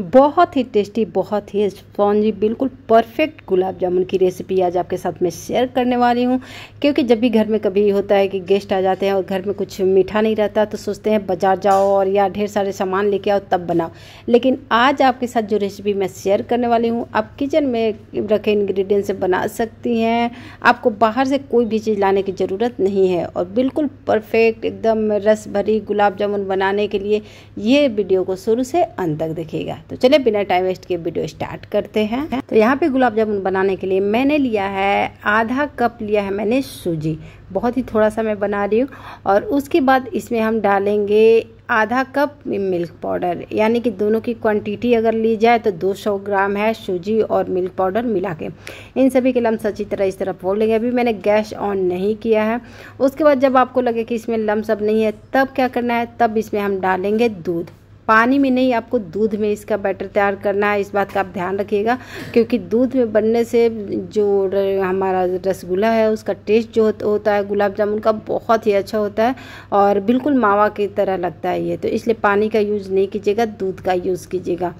बहुत ही टेस्टी बहुत ही स्पॉन्जी बिल्कुल परफेक्ट गुलाब जामुन की रेसिपी आज आपके साथ मैं शेयर करने वाली हूँ क्योंकि जब भी घर में कभी होता है कि गेस्ट आ जाते हैं और घर में कुछ मीठा नहीं रहता तो सोचते हैं बाजार जाओ और या ढेर सारे सामान लेके आओ तब बनाओ लेकिन आज आपके साथ जो रेसिपी मैं शेयर करने वाली हूँ आप किचन में रखे इन्ग्रीडियंट से बना सकती हैं आपको बाहर से कोई भी चीज़ लाने की ज़रूरत नहीं है और बिल्कुल परफेक्ट एकदम रस भरी गुलाब जामुन बनाने के लिए ये वीडियो को शुरू से अंत तक देखिएगा तो चले बिना टाइम वेस्ट के वीडियो स्टार्ट करते हैं तो यहाँ पे गुलाब जामुन बनाने के लिए मैंने लिया है आधा कप लिया है मैंने सूजी बहुत ही थोड़ा सा मैं बना रही हूँ और उसके बाद इसमें हम डालेंगे आधा कप मिल्क पाउडर यानी कि दोनों की क्वांटिटी अगर ली जाए तो 200 ग्राम है सूजी और मिल्क पाउडर मिला के इन सभी के लम्स अच्छी तरह इस तरह फोड़ लेंगे अभी मैंने गैस ऑन नहीं किया है उसके बाद जब आपको लगे कि इसमें लम्स अब नहीं है तब क्या करना है तब इसमें हम डालेंगे दूध पानी में नहीं आपको दूध में इसका बैटर तैयार करना है इस बात का आप ध्यान रखिएगा क्योंकि दूध में बनने से जो हमारा रसगुल्ला है उसका टेस्ट जो होता है गुलाब जामुन का बहुत ही अच्छा होता है और बिल्कुल मावा की तरह लगता है ये तो इसलिए पानी का यूज़ नहीं कीजिएगा दूध का यूज़ कीजिएगा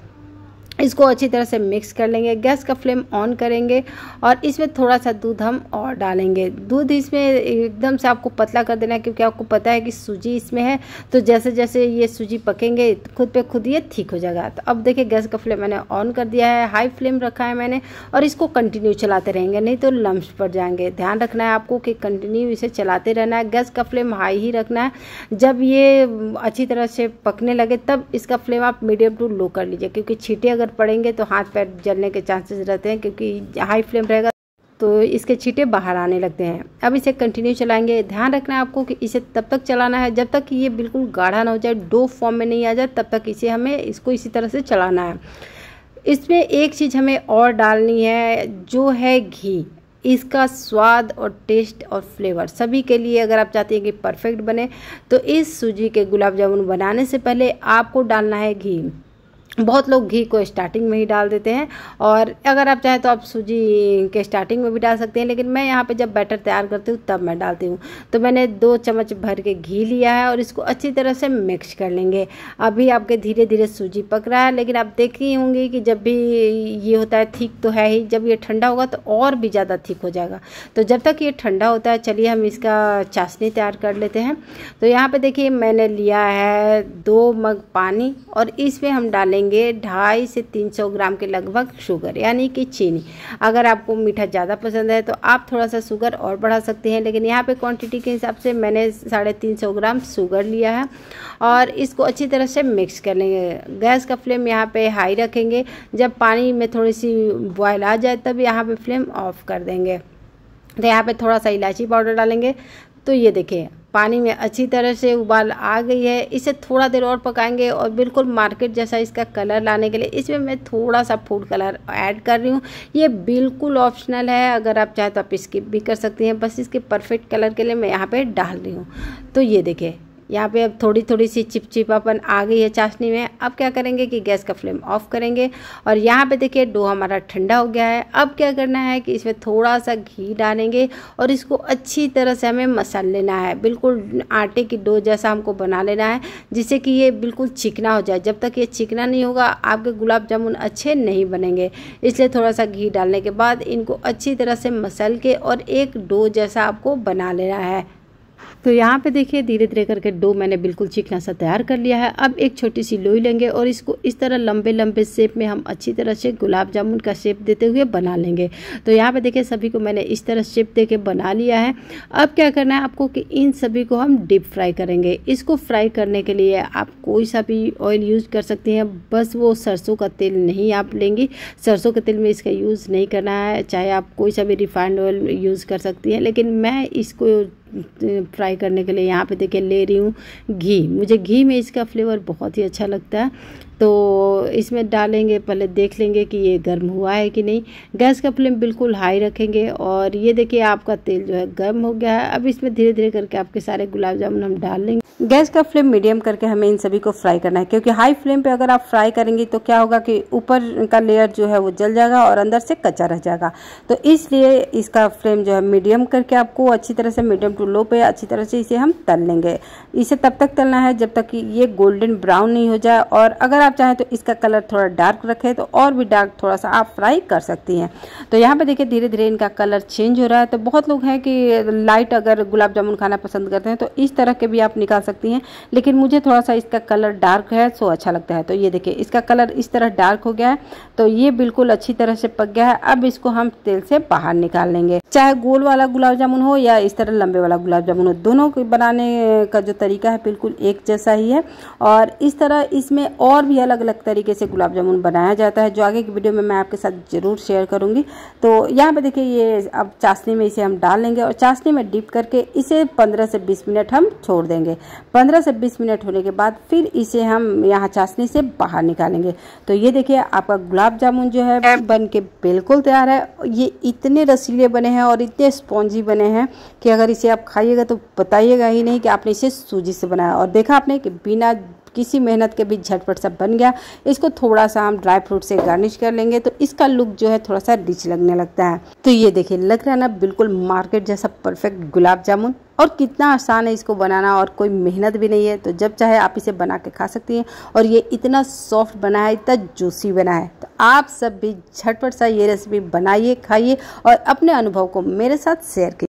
इसको अच्छी तरह से मिक्स कर लेंगे गैस का फ्लेम ऑन करेंगे और इसमें थोड़ा सा दूध हम और डालेंगे दूध इसमें एकदम से आपको पतला कर देना क्योंकि आपको पता है कि सूजी इसमें है तो जैसे जैसे ये सूजी पकेंगे खुद पे खुद ये ठीक हो जाएगा तो अब देखिए गैस का फ्लेम मैंने ऑन कर दिया है हाई फ्लेम रखा है मैंने और इसको कंटिन्यू चलाते रहेंगे नहीं तो लम्ब पड़ जाएंगे ध्यान रखना है आपको कि कंटिन्यू इसे चलाते रहना है गैस का फ्लेम हाई ही रखना है जब ये अच्छी तरह से पकने लगे तब इसका फ्लेम आप मीडियम टू लो कर लीजिए क्योंकि छीटे अगर अगर पड़ेंगे तो हाथ पैर जलने के चांसेस रहते हैं क्योंकि हाई फ्लेम रहेगा तो इसके छीटे बाहर आने लगते हैं अब इसे कंटिन्यू चलाएंगे ध्यान रखना है आपको कि इसे तब तक चलाना है जब तक कि ये बिल्कुल गाढ़ा ना हो जाए डो फॉर्म में नहीं आ जाए तब तक इसे हमें इसको इसी तरह से चलाना है इसमें एक चीज़ हमें और डालनी है जो है घी इसका स्वाद और टेस्ट और फ्लेवर सभी के लिए अगर आप चाहते हैं कि परफेक्ट बने तो इस सूजी के गुलाब जामुन बनाने से पहले आपको डालना है घी बहुत लोग घी को स्टार्टिंग में ही डाल देते हैं और अगर आप चाहें तो आप सूजी के स्टार्टिंग में भी डाल सकते हैं लेकिन मैं यहाँ पे जब बैटर तैयार करती हूँ तब मैं डालती हूँ तो मैंने दो चम्मच भर के घी लिया है और इसको अच्छी तरह से मिक्स कर लेंगे अभी आपके धीरे धीरे सूजी पक रहा है लेकिन आप देखी होंगी कि जब भी ये होता है ठीक तो है ही जब ये ठंडा होगा तो और भी ज़्यादा ठीक हो जाएगा तो जब तक ये ठंडा होता है चलिए हम इसका चाशनी तैयार कर लेते हैं तो यहाँ पर देखिए मैंने लिया है दो मग पानी और इसमें हम डालेंगे लेंगे ढाई से तीन सौ ग्राम के लगभग शुगर यानी कि चीनी अगर आपको मीठा ज़्यादा पसंद है तो आप थोड़ा सा शुगर और बढ़ा सकते हैं लेकिन यहाँ पे क्वांटिटी के हिसाब से मैंने साढ़े तीन सौ ग्राम शुगर लिया है और इसको अच्छी तरह से मिक्स कर लेंगे गैस का फ्लेम यहाँ पे हाई रखेंगे जब पानी में थोड़ी सी बॉयल आ जाए तब यहाँ पर फ्लेम ऑफ कर देंगे तो यहाँ पर थोड़ा सा इलायची पाउडर डालेंगे तो ये देखिए पानी में अच्छी तरह से उबाल आ गई है इसे थोड़ा देर और पकाएंगे और बिल्कुल मार्केट जैसा इसका कलर लाने के लिए इसमें मैं थोड़ा सा फूड कलर ऐड कर रही हूँ ये बिल्कुल ऑप्शनल है अगर आप चाहें तो आप स्किप भी कर सकती हैं बस इसके परफेक्ट कलर के लिए मैं यहाँ पर डाल रही हूँ तो ये देखें यहाँ पे अब थोड़ी थोड़ी सी चिपचिपापन आ गई है चाशनी में अब क्या करेंगे कि गैस का फ्लेम ऑफ करेंगे और यहाँ पे देखिए डो हमारा ठंडा हो गया है अब क्या करना है कि इसमें थोड़ा सा घी डालेंगे और इसको अच्छी तरह से हमें मसल लेना है बिल्कुल आटे की डो जैसा हमको बना लेना है जिससे कि ये बिल्कुल चिकना हो जाए जब तक ये चिकना नहीं होगा आपके गुलाब जामुन अच्छे नहीं बनेंगे इसलिए थोड़ा सा घी डालने के बाद इनको अच्छी तरह से मसल के और एक डो जैसा आपको बना लेना है तो यहाँ पे देखिए धीरे धीरे करके डो मैंने बिल्कुल चिकना सा तैयार कर लिया है अब एक छोटी सी लोई लेंगे और इसको इस तरह लंबे लंबे शेप में हम अच्छी तरह से गुलाब जामुन का शेप देते हुए बना लेंगे तो यहाँ पे देखिए सभी को मैंने इस तरह शेप दे के बना लिया है अब क्या करना है आपको कि इन सभी को हम डीप फ्राई करेंगे इसको फ्राई करने के लिए आप कोई सा भी ऑयल यूज़ कर सकते हैं बस वो सरसों का तेल नहीं आप लेंगी सरसों के तेल में इसका यूज़ नहीं करना है चाहे आप कोई सा भी रिफाइंड ऑयल यूज़ कर सकती हैं लेकिन मैं इसको फ्राई करने के लिए यहाँ पे देखिए ले रही हूँ घी मुझे घी में इसका फ्लेवर बहुत ही अच्छा लगता है तो इसमें डालेंगे पहले देख लेंगे कि ये गर्म हुआ है कि नहीं गैस का फ्लेम बिल्कुल हाई रखेंगे और ये देखिए आपका तेल जो है गर्म हो गया है अब इसमें धीरे धीरे करके आपके सारे गुलाब जामुन हम डाल लेंगे गैस का फ्लेम मीडियम करके हमें इन सभी को फ्राई करना है क्योंकि हाई फ्लेम पे अगर आप फ्राई करेंगे तो क्या होगा कि ऊपर का लेयर जो है वो जल जाएगा और अंदर से कच्चा रह जाएगा तो इसलिए इसका फ्लेम जो है मीडियम करके आपको अच्छी तरह से मीडियम टू लो पे अच्छी तरह से इसे हम तल लेंगे इसे तब तक तलना है जब तक कि ये गोल्डन ब्राउन नहीं हो जाए और अगर आप चाहें तो इसका कलर थोड़ा डार्क रखें तो और भी डार्क थोड़ा सा आप फ्राई कर सकती हैं तो यहाँ पर देखिए धीरे धीरे इनका कलर चेंज हो रहा है तो बहुत लोग हैं कि लाइट अगर गुलाब जामुन खाना पसंद करते हैं तो इस तरह के भी आप निकाल सकती हैं लेकिन मुझे थोड़ा सा इसका कलर डार्क है सो अच्छा लगता है तो ये देखिए इसका कलर इस तरह डार्क हो गया है तो ये बिल्कुल अच्छी तरह से पक गया है अब इसको हम तेल से बाहर निकाल लेंगे चाहे गोल वाला गुलाब जामुन हो या इस तरह लंबे वाला गुलाब जामुन हो दोनों को बनाने का जो तरीका है बिल्कुल एक जैसा ही है और इस तरह इसमें और भी अलग अलग तरीके से गुलाब जामुन बनाया जाता है जो आगे की वीडियो में मैं आपके साथ ज़रूर शेयर करूंगी तो यहाँ पे देखिए ये अब चाशनी में इसे हम डाल लेंगे और चाशनी में डिप करके इसे पंद्रह से बीस मिनट हम छोड़ देंगे पंद्रह से बीस मिनट होने के बाद फिर इसे हम यहाँ चाशनी से बाहर निकालेंगे तो ये देखिए आपका गुलाब जामुन जो है बन के बिल्कुल तैयार है ये इतने रसीले बने हैं और इतने स्पॉन्जी बने हैं कि अगर इसे आप खाइएगा तो बताइएगा ही नहीं कि आपने इसे सूजी से बनाया और देखा आपने कि बिना किसी मेहनत के भी झटपट सब बन गया इसको थोड़ा सा हम ड्राई फ्रूट से गार्निश कर लेंगे तो इसका लुक जो है थोड़ा सा रिच लगने लगता है तो ये देखिए लग रहा है ना बिल्कुल मार्केट जैसा परफेक्ट गुलाब जामुन और कितना आसान है इसको बनाना और कोई मेहनत भी नहीं है तो जब चाहे आप इसे बना के खा सकती हैं और ये इतना सॉफ्ट बना है इतना जूसी बना है तो आप सब भी झटपट सा ये रेसिपी बनाइए खाइए और अपने अनुभव को मेरे साथ शेयर कीजिए